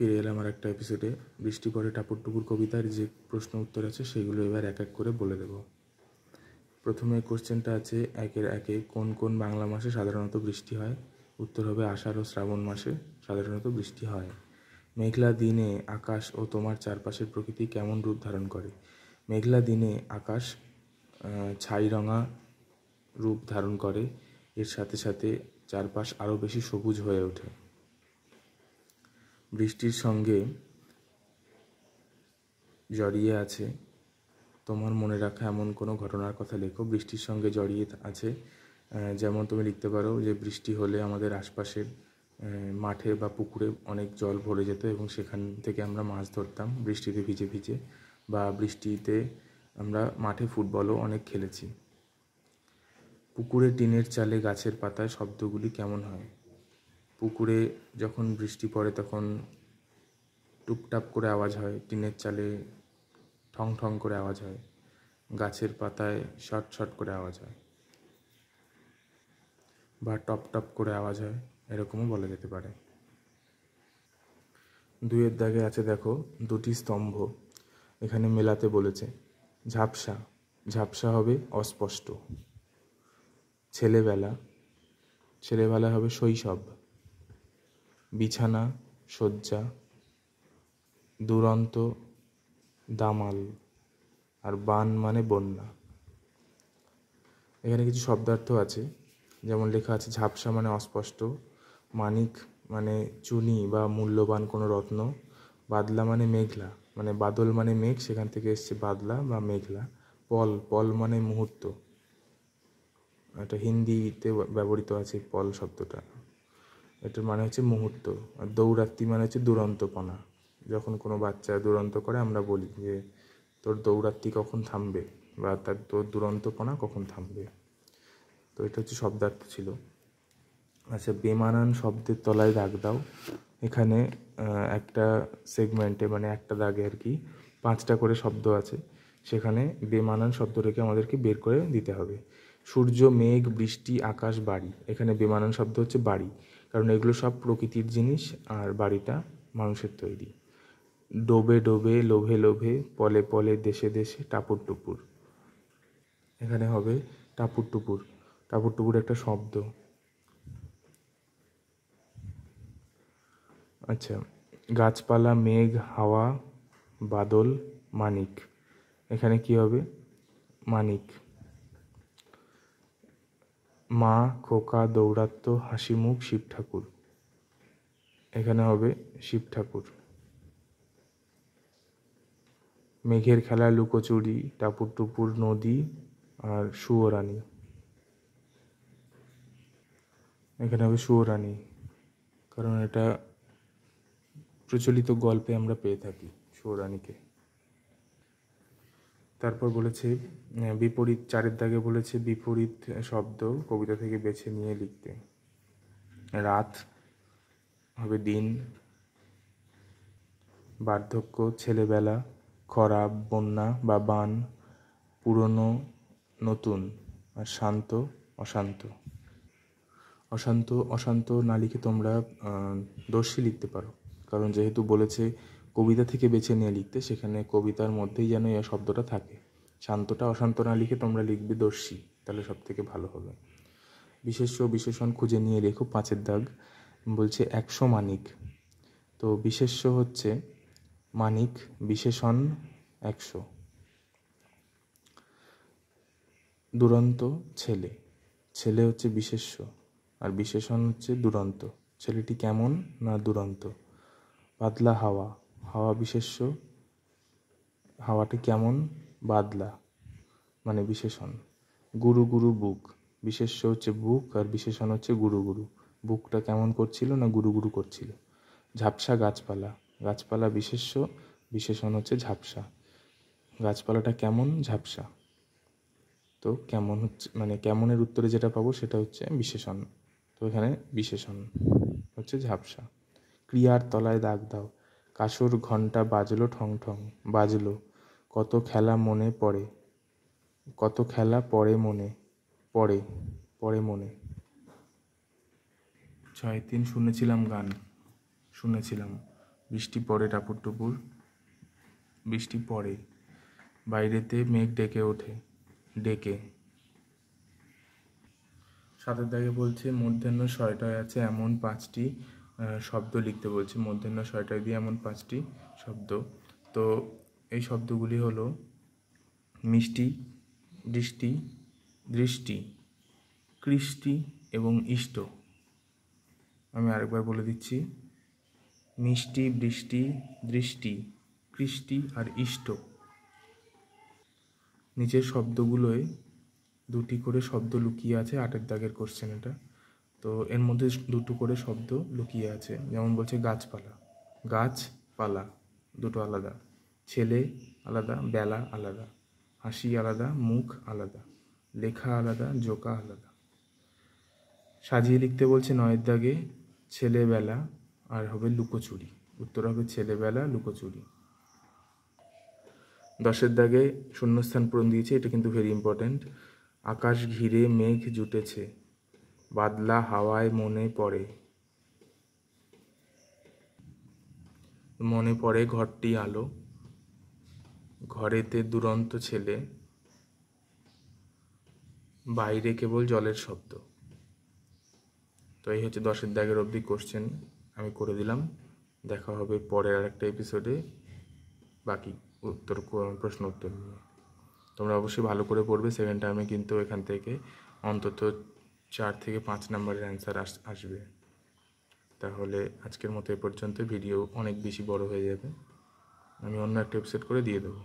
ফিরে এলাম আর একটা এপিসোডে বৃষ্টি পরে টুকুর কবিতার যে প্রশ্ন উত্তর আছে সেগুলো এবার এক এক করে বলে দেব প্রথমে কোশ্চেনটা আছে একের একে কোন কোন বাংলা মাসে সাধারণত বৃষ্টি হয় উত্তর হবে আষাঢ় ও শ্রাবণ মাসে সাধারণত বৃষ্টি হয় মেঘলা দিনে আকাশ ও তোমার চারপাশের প্রকৃতি কেমন রূপ ধারণ করে মেঘলা দিনে আকাশ ছাইরঙা রূপ ধারণ করে এর সাথে সাথে চারপাশ আরও বেশি সবুজ হয়ে ওঠে বৃষ্টির সঙ্গে জড়িয়ে আছে তোমার মনে রাখা এমন কোনো ঘটনার কথা লেখো বৃষ্টির সঙ্গে জড়িয়ে আছে যেমন তুমি লিখতে পারো যে বৃষ্টি হলে আমাদের আশপাশের মাঠে বা পুকুরে অনেক জল ভরে যেত এবং সেখান থেকে আমরা মাছ ধরতাম বৃষ্টিতে ভিজে ভিজে বা বৃষ্টিতে আমরা মাঠে ফুটবলও অনেক খেলেছি পুকুরে টিনের চালে গাছের পাতায় শব্দগুলি কেমন হয় পুকুরে যখন বৃষ্টি পড়ে তখন টুপটাপ করে আওয়াজ হয় টিনের চালে ঠং ঠং করে আওয়াজ হয় গাছের পাতায় শট শট করে আওয়াজ হয় বা টপ টপ করে আওয়াজ হয় এরকমও বলা যেতে পারে দুইয়ের দাগে আছে দেখো দুটি স্তম্ভ এখানে মেলাতে বলেছে ঝাপসা ঝাপসা হবে অস্পষ্ট ছেলেবেলা ছেলেবেলা হবে শৈশব বিছানা শয্যা দুরন্ত দামাল আর বান মানে বন্যা এখানে কিছু শব্দার্থ আছে যেমন লেখা আছে ঝাপসা মানে অস্পষ্ট মানিক মানে চুনি বা মূল্যবান কোনো রত্ন বাদলা মানে মেঘলা মানে বাদল মানে মেঘ সেখান থেকে এসছে বাদলা বা মেঘলা পল পল মানে মুহূর্ত এটা হিন্দিতে ব্যবহৃত আছে পল শব্দটা এটার মানে হচ্ছে মুহূর্ত আর দৌরাত্মি মানে হচ্ছে দুরন্তপনা যখন কোনো বাচ্চা দুরন্ত করে আমরা বলি যে তোর দৌরাত্মি কখন থামবে বা তার তোর দুরন্তপনা কখন থামবে তো এটা হচ্ছে শব্দার্থ ছিল আচ্ছা বেমানান শব্দের তলায় দাগ দাও এখানে একটা সেগমেন্টে মানে একটা দাগে আর কি পাঁচটা করে শব্দ আছে সেখানে বেমানান শব্দটাকে আমাদেরকে বের করে দিতে হবে সূর্য মেঘ বৃষ্টি আকাশ বাড়ি এখানে বেমানান শব্দ হচ্ছে বাড়ি কারণ এগুলো সব প্রকৃতির জিনিস আর বাড়িটা মানুষের তৈরি ডোবে ডোবে লোভে লোভে পলে পলে দেশে দেশে টাপুর টুপুর এখানে হবে টাপুর টুপুর টাপুর টুপুর একটা শব্দ আচ্ছা গাছপালা মেঘ হাওয়া বাদল মানিক এখানে কি হবে মানিক মা খোকা দৌরাত্ম হাসিমুখ শিব ঠাকুর এখানে হবে শিব ঠাকুর মেঘের খেলা লুকোচুরি টাপুর টুপুর নদী আর সুয়োরানী এখানে হবে সুয়োরানী কারণ এটা প্রচলিত গল্পে আমরা পেয়ে থাকি সুয়োরানীকে তারপর বলেছে বিপরীত চারের দাগে বলেছে বিপরীত শব্দ কবিতা থেকে বেছে নিয়ে লিখতে রাত হবে দিন বার্ধক্য ছেলেবেলা খরা বন্যা বা বান পুরনো নতুন আর শান্ত অশান্ত অশান্ত অশান্ত না লিখে তোমরা দর্শী লিখতে পারো কারণ যেহেতু বলেছে কবিতা থেকে বেছে নিয়ে লিখতে সেখানে কবিতার মধ্যেই যেন এই শব্দটা থাকে শান্তটা অশান্ত না লিখে তোমরা লিখবে দর্শী তাহলে সব থেকে ভালো হবে বিশেষ্য বিশেষণ খুঁজে নিয়ে লেখো পাঁচের দাগ বলছে একশো মানিক তো বিশেষ্য হচ্ছে মানিক বিশেষণ একশো দুরন্ত ছেলে ছেলে হচ্ছে বিশেষ্য আর বিশেষণ হচ্ছে দুরন্ত ছেলেটি কেমন না দুরন্ত পাতলা হাওয়া হাওয়া বিশেষ্য হাওয়াটি কেমন বাদলা মানে বিশেষণ গুরু গুরু বুক বিশেষ্য হচ্ছে বুক আর বিশেষণ হচ্ছে গুরু গুরু বুকটা কেমন করছিল না গুরু গুরু করছিল ঝাপসা গাছপালা গাছপালা বিশেষ্য বিশেষণ হচ্ছে ঝাপসা গাছপালাটা কেমন ঝাপসা তো কেমন হচ্ছে মানে কেমনের উত্তরে যেটা পাবো সেটা হচ্ছে বিশেষণ তো এখানে বিশেষণ হচ্ছে ঝাপসা ক্রিয়ার তলায় দাগ দাও কাসুর ঘণ্টা বাজলো ঠং ঠং বাজলো কত খেলা মনে পড়ে কত খেলা পড়ে মনে পড়ে পড়ে মনে ছয় তিন শুনেছিলাম গান শুনেছিলাম বৃষ্টি পড়ে টাপুর টুপুর বৃষ্টি পড়ে বাইরেতে মেঘ ডেকে ওঠে ডেকে সাতের দাগে বলছে মধ্যাহ্ন ছয়টায় আছে এমন পাঁচটি শব্দ লিখতে বলছে মধ্যাহ্ন ছয়টা দিয়ে এমন পাঁচটি শব্দ তো এই শব্দগুলি হলো মিষ্টি দৃষ্টি দৃষ্টি কৃষ্টি এবং ইষ্ট আমি আরেকবার বলে দিচ্ছি মিষ্টি বৃষ্টি দৃষ্টি কৃষ্টি আর ইষ্ট নিচের শব্দগুলোয় দুটি করে শব্দ লুকিয়ে আছে আটের দাগের কোশ্চেন এটা তো এর মধ্যে দুটো করে শব্দ লুকিয়ে আছে যেমন বলছে গাছপালা গাছপালা দুটো আলাদা ছেলে আলাদা বেলা আলাদা হাসি আলাদা মুখ আলাদা লেখা আলাদা জোকা আলাদা সাজিয়ে লিখতে বলছে নয়ের দাগে ছেলেবেলা আর হবে লুকোচুরি উত্তর হবে ছেলেবেলা লুকোচুরি দশের দাগে শূন্যস্থান পূরণ দিয়েছে এটা কিন্তু ভেরি ইম্পর্ট্যান্ট আকাশ ঘিরে মেঘ জুটেছে বাদলা হাওয়ায় মনে পড়ে মনে পড়ে ঘরটি আলো ঘরেতে দুরন্ত ছেলে বাইরে কেবল জলের শব্দ তো এই হচ্ছে দশের দাগের অবধি কোশ্চেন আমি করে দিলাম দেখা হবে পরের আরেকটা এপিসোডে বাকি উত্তর প্রশ্ন উত্তর নিয়ে তোমরা অবশ্যই ভালো করে পড়বে সেকেন্ড টাইমে কিন্তু এখান থেকে অন্তত চার থেকে পাঁচ নম্বরের অ্যান্সার আসবে তাহলে আজকের মতো এ পর্যন্ত ভিডিও অনেক বেশি বড় হয়ে যাবে আমি অন্য একটা ওয়েবসাইট করে দিয়ে দেবো